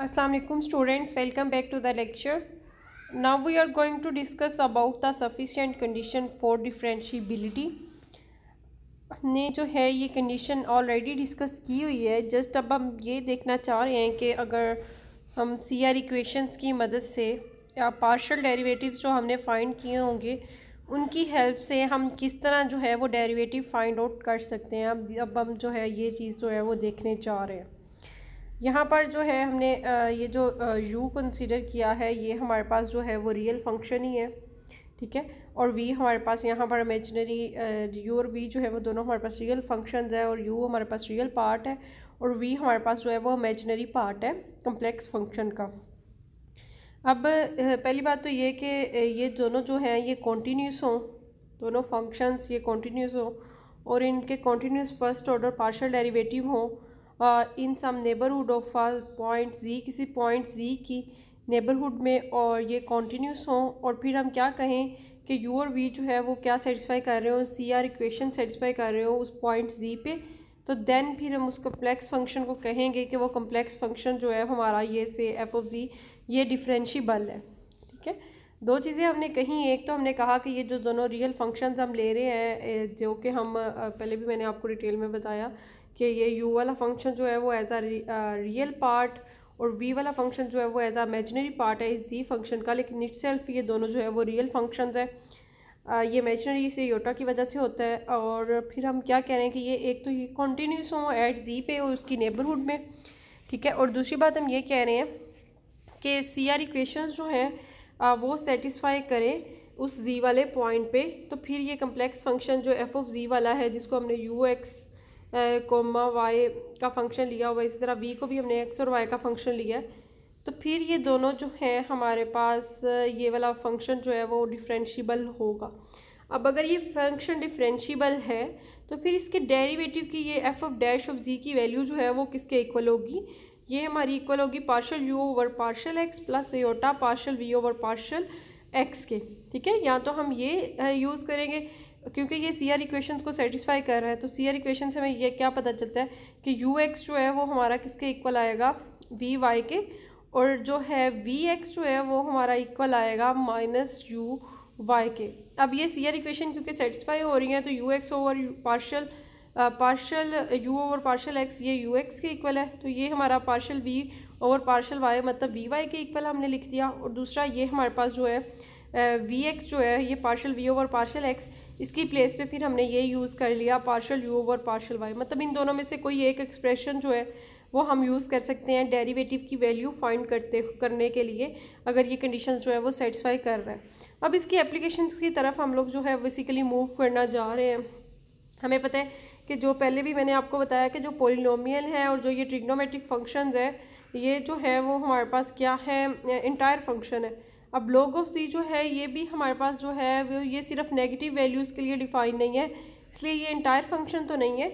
Aslam students welcome back to the lecture now we are going to discuss about the sufficient condition for differentiability ने जो है ये condition already discuss की हुई है जस्ट अब हम ये देखना चाह रहे हैं कि अगर हम सी आर इक्वेशंस की मदद से या पार्शल डेरिवेटिव्स जो हमने फ़ाइंड किए होंगे उनकी हेल्प से हम किस तरह जो है वो डेरिवेटिव फाइंड आउट कर सकते हैं अब अब हम जो है ये चीज़ जो है वो देखने चाह रहे हैं यहाँ पर जो है हमने ये जो यू कंसीडर किया है ये हमारे पास जो है वो रियल फंक्शन ही है ठीक है और वी हमारे पास यहाँ पर इमेजनरी यू और वी जो है वो दोनों हमारे पास रियल फंक्शन है और यू हमारे पास रियल पार्ट है और वी हमारे पास जो है वो इमेजनरी पार्ट है कम्प्लेक्स फंक्शन का अब पहली बात तो ये कि ये दोनों जो हैं ये कॉन्टीन्यूस हों दोनों फंक्शंस ये कॉन्टीन्यूस हों और इनके continuous first order partial derivative हों in some neighbourhood of point z किसी पॉइंट जी की नेबरहुड में और ये कॉन्टीन्यूस हों और फिर हम क्या कहें कि यू और वी जो है वो क्या सेटिस्फाई कर रहे हो सी आर इक्वेशन सेटिस्फाई कर रहे हो उस पॉइंट जी पे तो देन फिर हम उस कम्प्लेक्स फंक्शन को कहेंगे कि वो कम्प्लेक्स फंक्शन जो है हमारा ये से एफ ऑफ जी ये डिफ्रेंशिबल है ठीक है दो चीज़ें हमने कहीं एक तो हमने कहा कि ये जो दोनों रियल फंक्शंस हम ले रहे हैं जो कि हम पहले भी मैंने आपको डिटेल में बताया कि ये यू वाला फंक्शन जो है वो एज आ रियल पार्ट और वी वाला फंक्शन जो है वो एज आ इमेजनरी पार्ट है इस जी फंक्शन का लेकिन इट सेल्फ ये दोनों जो है वो रियल फंक्शंस है आ, ये इमेजनरी इसे योटा की वजह से होता है और फिर हम क्या कह रहे हैं कि ये एक तो ये कॉन्टीन्यूस हों एट जी पे और उसकी नेबरहुड में ठीक है और दूसरी बात हम ये कह रहे हैं कि सी आर इक्वेशंस जो हैं uh, वो सेटिस्फाई करें उस जी वाले पॉइंट पे तो फिर ये कम्प्लेक्स फंक्शन जो एफ ऑफ जी वाला है जिसको हमने यू एक्स कोमा वाई का फंक्शन लिया हुआ इसी तरह वी को भी हमने एक्स और वाई का फंक्शन लिया है तो फिर ये दोनों जो हैं हमारे पास ये वाला फंक्शन जो है वो डिफ्रेंशियबल होगा अब अगर ये फंक्शन डिफ्रेंशियबल है तो फिर इसके डेरिवेटिव की ये f of dash of z की वैल्यू जो है वो किसके इक्वल होगी ये हमारी इक्वल होगी partial u over partial x plus iota partial v over partial x के ठीक है या तो हम ये यूज़ करेंगे क्योंकि ये सी आर इक्वेशन को सेटिस्फाई कर रहा है तो सी आर इक्वेशन से हमें ये क्या पता चलता है कि यू एक्स जो है वो हमारा किसके इक्वल आएगा वी वाई के और जो है वी एक्स जो है वो हमारा इक्वल आएगा माइनस यू वाई के अब ये सी आर इक्वेशन क्योंकि सेटिस्फाई हो रही है तो u x over partial partial u over partial x ये यू एक्स के इक्वल है तो ये हमारा partial v over partial y मतलब वी वाई के इक्वल हमने लिख दिया और दूसरा ये हमारे पास जो है वी एक्स जो है ये partial v over partial x इसकी प्लेस पे फिर हमने ये यूज़ कर लिया partial u over partial y मतलब इन दोनों में से कोई एक एक्सप्रेशन जो है वो हम यूज़ कर सकते हैं डेरिवेटिव की वैल्यू फाइंड करते करने के लिए अगर ये कंडीशन जो है वो सेटिसफाई कर रहा है अब इसकी एप्लीकेशन की तरफ हम लोग जो है बेसिकली मूव करना जा रहे हैं हमें पता है कि जो पहले भी मैंने आपको बताया कि जो पोलिनोमियल है और जो ये ट्रिग्नोमेट्रिक फंक्शंस है ये जो है वो हमारे पास क्या है इंटायर फंक्शन है अब लॉग ऑफ सी जो है ये भी हमारे पास जो है वो ये सिर्फ नेगेटिव वैल्यूज़ के लिए डिफाइन नहीं है इसलिए ये इंटायर फंक्शन तो नहीं है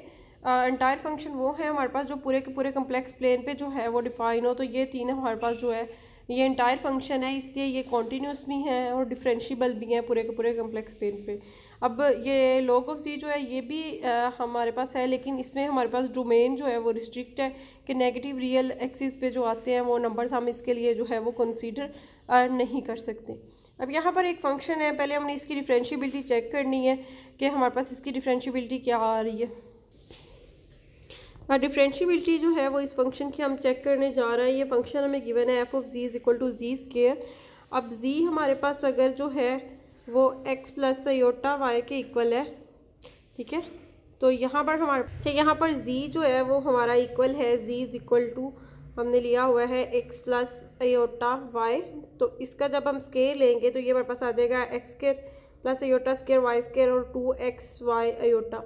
इंटायर फंक्शन वो है हमारे पास जो पूरे के पूरे कम्प्लेक्स प्लेन पे जो है वो डिफाइन हो तो ये तीन हमारे पास जो है ये इंटायर फंक्शन है इसलिए ये कॉन्टीन्यूस भी हैं और डिफ्रेंशियबल भी हैं पूरे के पूरे कम्प्लेक्स प्लेन पर अब ये लॉग ऑफ सी जो है ये भी आ, हमारे पास है लेकिन इसमें हमारे पास डोमेन जो है वो रिस्ट्रिक्ट है कि नेगेटिव रियल एक्सिस पे जो आते हैं वो नंबर्स हम इसके लिए जो है वो कंसीडर अर्न नहीं कर सकते अब यहाँ पर एक फंक्शन है पहले हमने इसकी डिफ्रेंशियबिलिटी चेक करनी है कि हमारे पास इसकी डिफ्रेंशियबिलिटी क्या आ रही है और डिफ्रेंशियबिलिटी जो है वो इस फंक्शन की हम चेक करने जा रहे हैं ये फंक्शन हमें गिवन है f of z is equal to z square अब जी हमारे पास अगर जो है वो एक्स प्लस सयोटा वाई के इक्वल है ठीक है तो यहाँ पर हमारे ठीक यहाँ पर जी जो है वो हमारा इक्वल है जी इज़ इक्वल टू हमने लिया हुआ है एक्स प्लस अयोटा वाई तो इसका जब हम स्केयर लेंगे तो ये हमारे पास आ जाएगा x square plus iota square y square और टू एक्स वाई एटा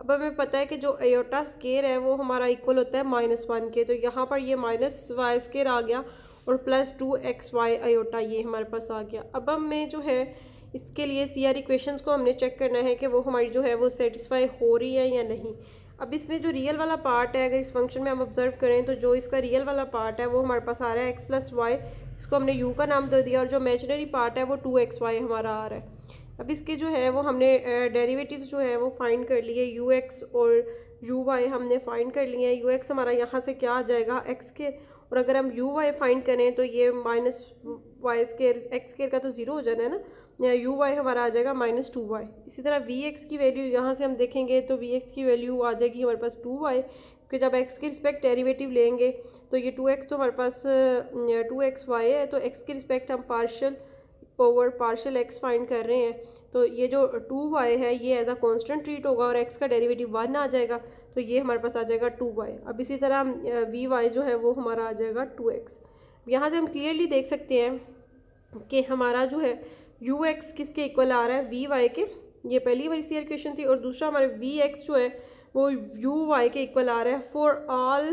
अब हमें पता है कि जो एयोटा स्केयर है वो हमारा इक्वल होता है माइनस वन के तो यहाँ पर ये माइनस वाई स्केयर आ गया और plus two x y iota ये हमारे पास आ गया अब हमें जो है इसके लिए सी आर को हमने चेक करना है कि वो हमारी जो है वो सेटिस्फाई हो रही है या नहीं अब इसमें जो रियल वाला पार्ट है अगर इस फंक्शन में हम ऑब्जर्व करें तो जो इसका रियल वाला पार्ट है वो हमारे पास आ रहा है एक्स प्लस वाई इसको हमने यू का नाम दे दिया और जो इमेजनरी पार्ट है वो टू एक्स वाई हमारा आ रहा है अब इसके जो है वो हमने डेरीवेटिव जो है वो फाइंड कर लिए यू एक्स और यू वाई हमने फाइंड कर लिए हैं यू एक्स हमारा यहाँ से क्या आ जाएगा एक्स के और अगर हम यू वाई फाइंड करें तो ये minus y square x square का तो ज़ीरो हो जाना है ना यू वाई हमारा आ जाएगा माइनस टू वाई इसी तरह वी एक्स की वैल्यू यहाँ से हम देखेंगे तो वी एक्स की वैल्यू आ जाएगी हमारे पास टू वाई क्योंकि जब एक्स के रिस्पेक्ट डेरिवेटिव लेंगे तो ये टू एक्स तो हमारे पास टू एक्स वाई है तो एक्स के रिस्पेक्ट हम partial over partial x find कर रहे हैं तो ये जो टू वाई है ये एज अ कॉन्स्टेंट ट्रीट होगा और एक्स का डेरीवेटिव वन आ जाएगा तो ये हमारे पास आ जाएगा टू वाई अब इसी तरह वी वाई जो है वो हमारा आ जाएगा टू एक्स यहाँ से हम क्लियरली देख सकते हैं कि हमारा जो है यू एक्स किसके इक्वल आ रहा है वी वाई के ये पहली हमारी सी क्वेश्चन थी और दूसरा हमारे वी एक्स जो है वो यू वाई के इक्वल आ रहा है for all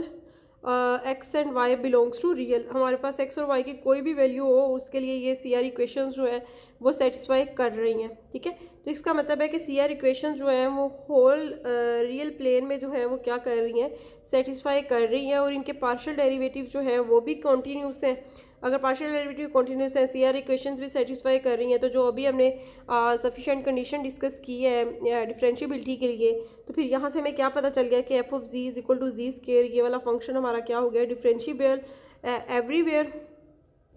x and y belongs to real हमारे पास एक्स और वाई की कोई भी वैल्यू हो उसके लिए ये सी आर इक्वेशन जो है वो सेटिस्फाई कर रही हैं ठीक है तो इसका मतलब है कि सी आर इक्वेशन जो हैं वो होल रियल प्लेन में जो है वो क्या कर रही हैं सेटिस्फाई कर रही हैं और इनके पार्शल डेरिवेटिव जो हैं वो भी कॉन्टीन्यूस हैं अगर पार्शियल डेरिवेटिव कॉन्टीन्यूस है सी आर इक्वेशन भी सेटिस्फाई कर रही हैं तो जो अभी हमने सफिशेंट कंडीशन डिस्कस की है डिफ्रेंशियबिलिटी के लिए तो फिर यहाँ से हमें क्या पता चल गया कि f of z is equal to z square ये वाला फंक्शन हमारा क्या हो गया डिफ्रेंशियबल एवरीवेयर uh,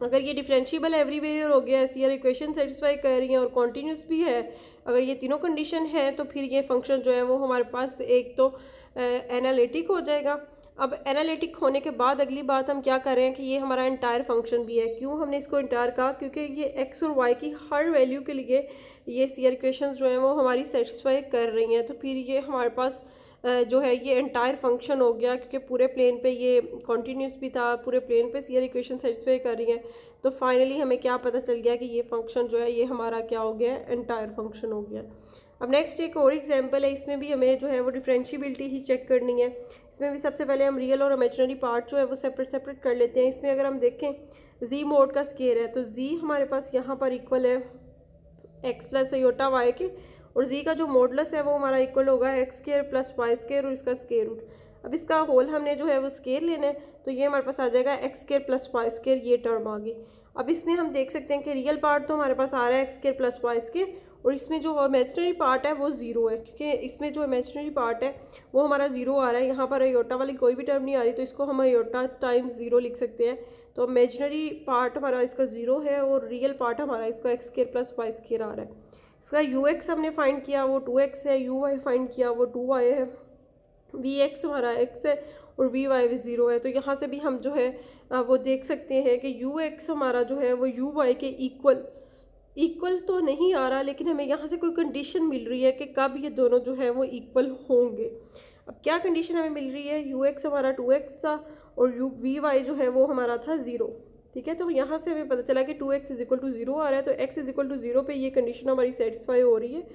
अगर ये डिफ्रेंशियबल एवरी हो गया सीयर इक्वेशन सेटिस्फाई कर रही है और कॉन्टीन्यूस भी है अगर ये तीनों कंडीशन है तो फिर ये फंक्शन जो है वो हमारे पास एक तो एनालिटिक हो जाएगा अब एनालिटिक होने के बाद अगली बात हम क्या कर रहे हैं कि ये हमारा इंटायर फंक्शन भी है क्यों हमने इसको इंटायर कहा क्योंकि ये एक्स और वाई की हर वैल्यू के लिए ये सीयर इक्वेशन जो हैं वो हमारी सेटिस्फाई कर रही हैं तो फिर ये हमारे पास जो है ये एंटायर फंक्शन हो गया क्योंकि पूरे प्लेन पे ये कॉन्टीन्यूस भी था पूरे प्लेन पे सीयर इक्वेशन सेटिस्फाई कर रही हैं तो फाइनली हमें क्या पता चल गया कि ये फंक्शन जो है ये हमारा क्या हो गया एंटायर फंक्शन हो गया अब नेक्स्ट एक और एग्जाम्पल है इसमें भी हमें जो है वो डिफ्रेंशियबिलिटी ही चेक करनी है इसमें भी सबसे पहले हम रियल और इमेजनरी पार्ट जो है वो सेपरेट सेपरेट कर लेते हैं इसमें अगर हम देखें जी मोड का स्केयर है तो जी हमारे पास यहाँ पर इक्वल है एक्स प्लस योटा वाई के और जी का जो मॉडलस है वो हमारा इक्वल होगा x square plus y square और इसका स्केयर रूट अब इसका होल हमने जो है वो स्केयर लेना है तो ये हमारे पास आ जाएगा x square plus y square ये टर्म आ गई अब इसमें हम देख सकते हैं कि रियल पार्ट तो हमारे पास आ रहा है x square plus y square और इसमें जो इमेजनरी पार्ट है वो ज़ीरो है क्योंकि इसमें जो इमेजनरी पार्ट है वो हमारा ज़ीरो आ रहा है यहाँ पर अयोटा वाली कोई भी टर्म नहीं आ रही तो इसको हम अयोटा टाइम ज़ीरो लिख सकते हैं तो इमेजनरी पार्ट हमारा इसका ज़ीरो है और रियल पार्ट हमारा इसका x square plus y square आ रहा है इसका यू एक्स हमने फाइंड किया वो टू एक्स है यू वाई फाइंड किया वो टू वाई है वी एक्स हमारा एक्स है और वी वाई भी ज़ीरो है तो यहाँ से भी हम जो है वो देख सकते हैं कि यू एक्स हमारा जो है वो यू वाई के इक्वल इक्वल तो नहीं आ रहा लेकिन हमें यहाँ से कोई कंडीशन मिल रही है कि कब ये दोनों जो है वो इक्वल होंगे अब क्या कंडीशन हमें मिल रही है यू एक्स हमारा टू एक्स था और यू वी वाई जो है वो हमारा था ज़ीरो ठीक है तो यहाँ से हमें पता चला कि two x is equal to zero आ रहा है तो x is equal to zero पर ये कंडीशन हमारी सेटिस्फाई हो रही है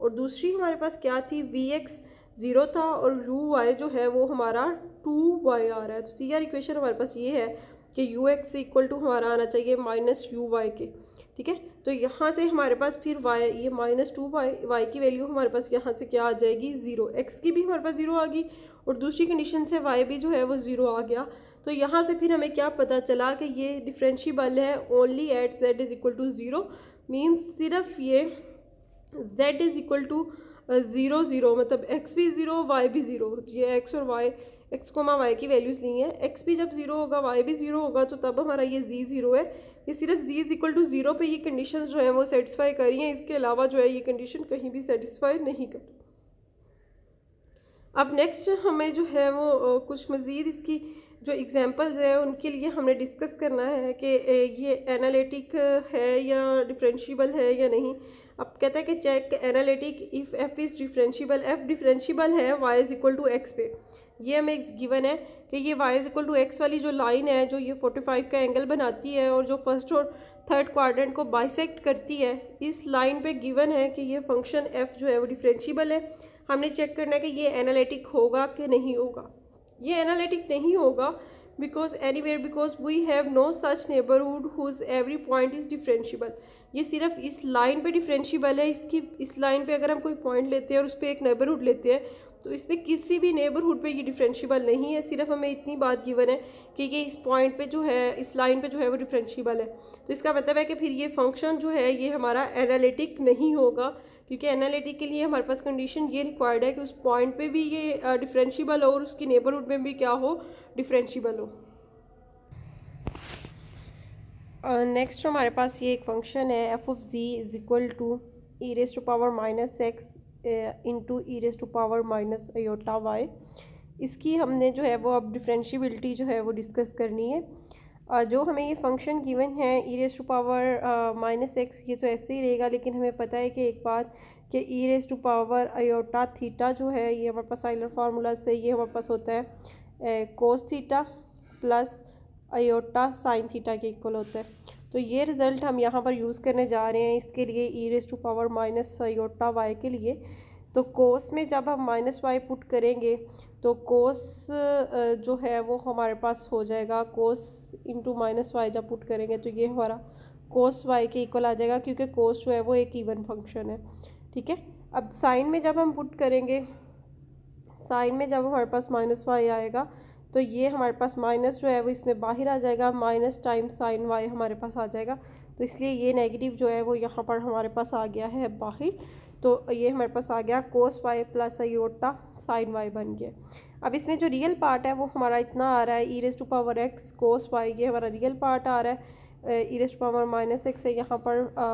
और दूसरी हमारे पास क्या थी वी एक्स ज़ीरो था और यू वाई जो है वो हमारा टू वाई आ रहा है तो सी आर इक्वेशन हमारे पास ये है कि यू एक्स इक्वल टू हमारा आना चाहिए माइनस यू वाई के ठीक है तो यहाँ से हमारे पास फिर वाई ये माइनस टू वाई वाई की वैल्यू हमारे पास यहाँ से क्या आ जाएगी ज़ीरो एक्स की भी हमारे पास ज़ीरो आ गई और दूसरी कंडीशन से वाई भी जो है वो ज़ीरो आ गया तो यहाँ से फिर हमें क्या पता चला कि ये डिफ्रेंशियबल है only at z is equal to zero means सिर्फ ये z is equal to zero zero मतलब एक्स भी ज़ीरो वाई भी ज़ीरो ये एक्स और वाई एक्स कोमा वाई की वैल्यूज़ नहीं है एक्स भी जब जीरो होगा वाई भी जीरो होगा तो तब हमारा ये जी जीरो है ये सिर्फ z is equal to zero पर ये कंडीशन जो है वो सेटिसफाई करी हैं इसके अलावा जो है ये कंडीशन कहीं भी सेटिसफाई नहीं कर अब नेक्स्ट हमें जो है वो uh, कुछ मज़ीद इसकी जो एग्ज़ाम्पल्स है उनके लिए हमने डिस्कस करना है कि ये एनालिटिक है या डिफ्रेंशिबल है या नहीं अब कहता है कि check analytic if f is differentiable f differentiable है y is equal to x पे ये हमें गिवन है कि ये y is equal to x वाली जो लाइन है जो ये फोर्टी फाइव का एंगल बनाती है और जो फर्स्ट और थर्ड क्वाड्रेंट को बाइसेक्ट करती है इस लाइन पे गिवन है कि ये फंक्शन एफ़ जो है वो डिफ्रेंशियबल है हमने चेक करना है कि ये एनालिटिक होगा कि नहीं होगा ये एनालिटिक नहीं होगा because anywhere because we have no such neighbourhood whose every point is differentiable ये सिर्फ इस लाइन पे डिफ्रेंशिबल है इसकी इस लाइन पे अगर हम कोई पॉइंट लेते हैं और उस पर एक नेबरहुड लेते हैं तो इसमें किसी भी नेबरहुड पे ये डिफ्रेंशियबल नहीं है सिर्फ हमें इतनी बात गिवन है कि ये इस पॉइंट पे जो है इस लाइन पे जो है वो डिफ्रेंशियबल है तो इसका मतलब है कि फिर ये फंक्शन जो है ये हमारा एनालिटिक नहीं होगा क्योंकि एनालिटिक के लिए हमारे पास कंडीशन ये रिक्वायर्ड है कि उस पॉइंट पर भी ये डिफ्रेंशियबल हो और उसकी नेबरहुड में भी क्या हो डिफ्रेंशियबल हो नेक्स्ट uh, हमारे पास ये एक फंक्शन है f of z is equal to e raise to power minus x into e raise to power minus iota y इसकी हमने जो है वो अब डिफ्रेंशियबिलिटी जो है वो डिस्कस करनी है जो हमें ये फंक्शन गिवन है e raise to power minus x ये तो ऐसे ही रहेगा लेकिन हमें पता है कि एक बात कि e raise to power iota theta जो है ये हमारे पास आइलर फार्मूला से ये हमारे पास होता है cos theta plus iota sine theta के इक्वल होता है तो ये रिज़ल्ट हम यहाँ पर यूज़ करने जा रहे हैं इसके लिए e raise to power minus iota y के लिए तो कोस में जब हम माइनस वाई पुट करेंगे तो कोस जो है वो हमारे पास हो जाएगा कोस इंटू माइनस वाई जब पुट करेंगे तो ये हमारा कोस वाई के इक्वल आ जाएगा क्योंकि कोस जो है वो एक इवन फंक्शन है ठीक है अब साइन में जब हम पुट करेंगे साइन में जब हमारे पास माइनस वाई आएगा तो ये हमारे पास माइनस जो है वो इसमें बाहर आ जाएगा माइनस टाइम साइन वाई हमारे पास आ जाएगा तो इसलिए ये नेगेटिव जो है वो यहाँ पर हमारे पास आ गया है बाहर तो ये हमारे पास आ गया cos y plus iota sine y बन गया अब इसमें जो रियल पार्ट है वो हमारा इतना आ रहा है e raise to power x cos y ये हमारा रियल पार्ट आ रहा है e raise to power minus x है यहाँ पर आ,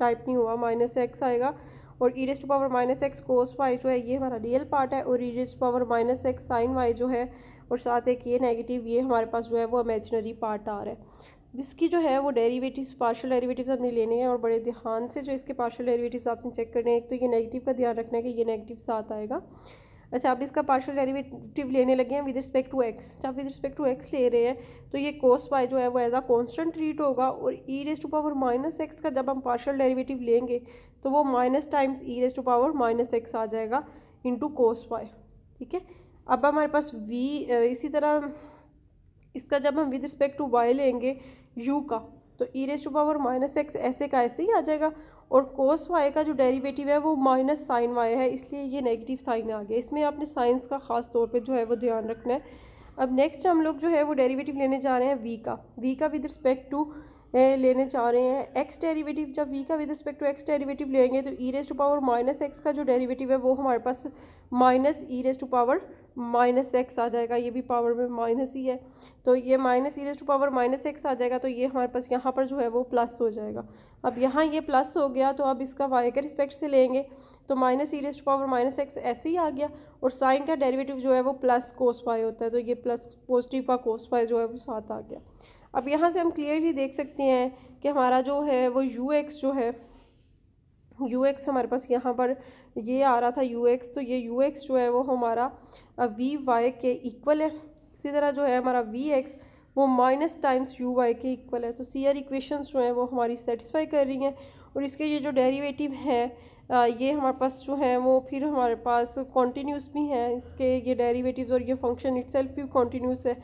टाइप नहीं हुआ माइनस एक्स आएगा और e raise to power minus x cos y जो है ये हमारा रियल पार्ट है और e raise to power minus x sine y जो है और साथ एक ये नेगेटिव ये हमारे पास जो है वो इमेजनरी पार्ट आ रहा है इसकी जो है वो डेरिवेटिव्स पार्शल डेरिवेटिव्स हमने लेने हैं और बड़े ध्यान से जो इसके पार्शल डेरिवेटिव्स आपने चेक करने हैं एक तो ये नेगेटिव का ध्यान रखना है कि ये नेगेटिव साथ आएगा अच्छा आप इसका पार्शल डेरिवेटिव लेने लगे हैं विद रिस्पेक्ट टू एक्स जब विद रिस्पेक्ट टू एक्स ले रहे हैं तो ये कोस वाई जो है वो एज अ कॉन्स्टेंट ट्रीट होगा और e raise to power minus x का जब हम पार्शल डेरिवेटिव लेंगे तो वो minus times e raise to power minus x आ जाएगा इंटू कोस वाई ठीक है अब हमारे पास वी इसी तरह इसका जब हम विद रिस्पेक्ट टू वाई लेंगे यू का तो e raise to power minus x ऐसे का ऐसे ही आ जाएगा और कोस वाई का जो डेरिवेटिव है वो माइनस साइन वाई है इसलिए ये नेगेटिव साइन आ गया इसमें आपने साइंस का ख़ास तौर पे जो है वो ध्यान रखना है अब नेक्स्ट हम लोग जो है वो डेरिवेटिव लेने जा रहे हैं वी का वी का विद रिस्पेक्ट टू लेने चाह रहे हैं एक्स डेरिवेटिव जब v का with respect to x derivative लेंगे तो e raise to power minus x का जो डेरिवेटिव है वो हमारे पास minus e raise to power minus x आ जाएगा ये भी पावर में माइनस ही है तो ये minus e raise to power minus x आ जाएगा तो ये हमारे पास यहाँ पर जो है वो प्लस हो जाएगा अब यहाँ ये प्लस हो गया तो अब इसका वाई के रिस्पेक्ट से लेंगे तो minus e raise to power minus x ऐसे ही आ गया और साइन का डेरिवेटिव जो है वो प्लस कोस वाई होता है तो ये प्लस पॉजिटिव का कोस वाई जो है वो साथ आ गया अब यहाँ से हम क्लियरली देख सकते हैं कि हमारा जो है वो यू एक्स जो है यू एक्स हमारे पास यहाँ पर ये आ रहा था यू एक्स तो ये यू एक्स जो है वो हमारा वी वाई के इक्वल है इसी तरह जो है हमारा वी एक्स वो माइनस टाइम्स यू वाई के इक्वल है तो सी आर इक्वेशंस जो हैं वो हमारी सेटिस्फाई कर रही हैं और इसके ये जो डेरिवेटिव हैं ये हमारे पास जो है वो फिर हमारे पास कॉन्टीन्यूस भी हैं इसके ये डेरीवेटिव और ये फंक्शन इट भी कॉन्टीन्यूस है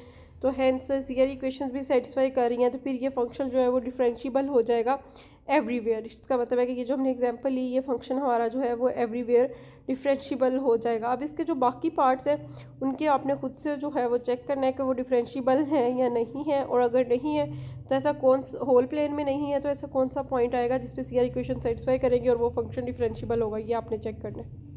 तो हैंसेस यार इक्वेशन भी सेटिस्फाई कर रही हैं तो फिर ये फंक्शन जो है वो डिफ्रेंशियबल हो जाएगा एवरीवेयर इसका मतलब है कि ये जो हमने एग्जांपल ली ये फंक्शन हमारा जो है वो एवरीवेयर डिफ्रेंशियबल हो जाएगा अब इसके जो बाकी पार्ट्स हैं उनके आपने खुद से जो है वो चेक करना है कि वो डिफ्रेंशियबल हैं या नहीं है और अगर नहीं है तो ऐसा कौन सा होल प्लेन में नहीं है तो ऐसा कौन सा पॉइंट आएगा जिसपे सी आर इक्वेशन सेटिसफाई करेंगे और वो फंक्शन डिफ्रेंशियबल होगा ये आपने चेक करना है